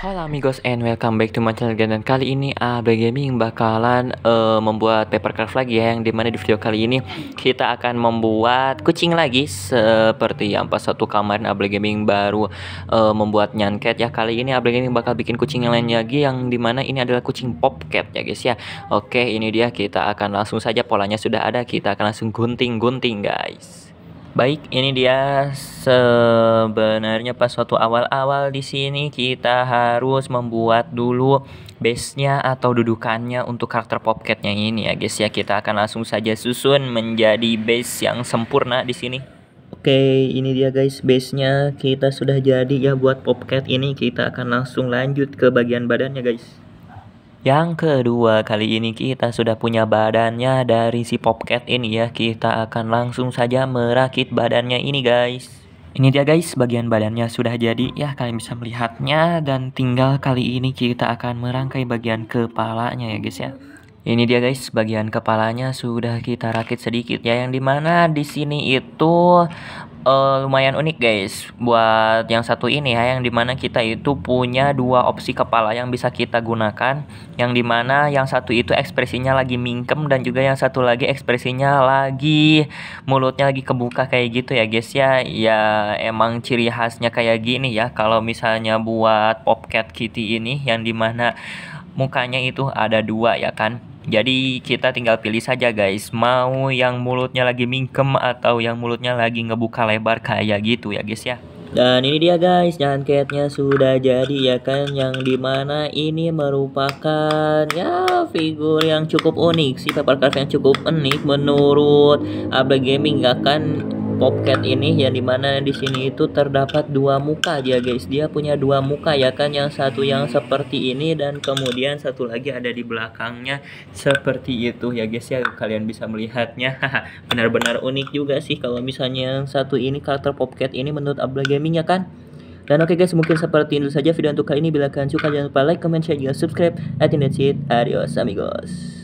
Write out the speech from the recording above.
Halo amigos and welcome back to my channel again Dan kali ini AB Gaming bakalan uh, membuat craft lagi ya Yang dimana di video kali ini kita akan membuat kucing lagi Seperti yang pas satu kemarin AB Gaming baru uh, membuat nyanket ya Kali ini AB Gaming bakal bikin kucing yang lain lagi Yang dimana ini adalah kucing popcat ya guys ya Oke ini dia kita akan langsung saja polanya sudah ada Kita akan langsung gunting-gunting guys Baik, ini dia sebenarnya pas suatu awal-awal di sini kita harus membuat dulu base-nya atau dudukannya untuk karakter popcat nya ini ya guys ya. Kita akan langsung saja susun menjadi base yang sempurna di sini. Oke, ini dia guys base-nya kita sudah jadi ya buat popcat ini. Kita akan langsung lanjut ke bagian badannya guys. Yang kedua, kali ini kita sudah punya badannya dari si Popcat ini ya. Kita akan langsung saja merakit badannya ini guys. Ini dia guys, bagian badannya sudah jadi ya. Kalian bisa melihatnya dan tinggal kali ini kita akan merangkai bagian kepalanya ya guys ya. Ini dia guys, bagian kepalanya sudah kita rakit sedikit ya. Yang dimana di sini itu uh, lumayan unik guys buat yang satu ini ya yang dimana kita itu punya dua opsi kepala yang bisa kita gunakan yang dimana yang satu itu ekspresinya lagi mingkem dan juga yang satu lagi ekspresinya lagi mulutnya lagi kebuka kayak gitu ya guys ya ya emang ciri khasnya kayak gini ya kalau misalnya buat popcat kitty ini yang dimana mukanya itu ada dua ya kan jadi kita tinggal pilih saja guys, mau yang mulutnya lagi mingkem atau yang mulutnya lagi ngebuka lebar kayak gitu ya guys ya. Dan ini dia guys, jangketnya sudah jadi ya kan Yang dimana ini merupakan ya figur yang cukup unik sih Papercraft yang cukup unik menurut Abla Gaming Gak kan popcat ini yang dimana di sini itu terdapat dua muka dia guys dia punya dua muka ya kan yang satu yang seperti ini dan kemudian satu lagi ada di belakangnya seperti itu ya guys ya kalian bisa melihatnya benar-benar unik juga sih kalau misalnya yang satu ini karakter popcat ini menurut Abla Gaming ya kan dan oke okay guys, mungkin seperti itu saja video untuk kali ini. Bila kalian suka, jangan lupa like, comment, share, juga subscribe. Atin think it. Adios, amigos.